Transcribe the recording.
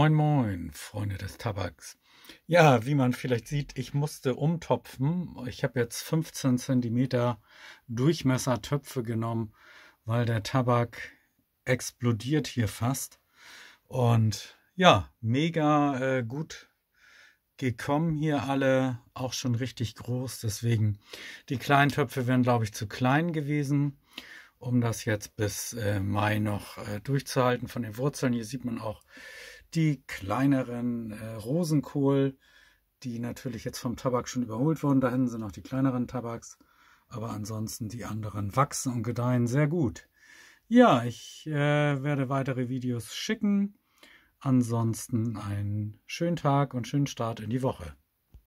Moin, moin, Freunde des Tabaks. Ja, wie man vielleicht sieht, ich musste umtopfen. Ich habe jetzt 15 cm Durchmessertöpfe genommen, weil der Tabak explodiert hier fast. Und ja, mega äh, gut gekommen hier alle, auch schon richtig groß. Deswegen, die kleinen Töpfe wären, glaube ich, zu klein gewesen, um das jetzt bis äh, Mai noch äh, durchzuhalten von den Wurzeln. Hier sieht man auch, die kleineren äh, Rosenkohl, die natürlich jetzt vom Tabak schon überholt wurden. Da hinten sind auch die kleineren Tabaks, aber ansonsten die anderen wachsen und gedeihen sehr gut. Ja, ich äh, werde weitere Videos schicken. Ansonsten einen schönen Tag und schönen Start in die Woche.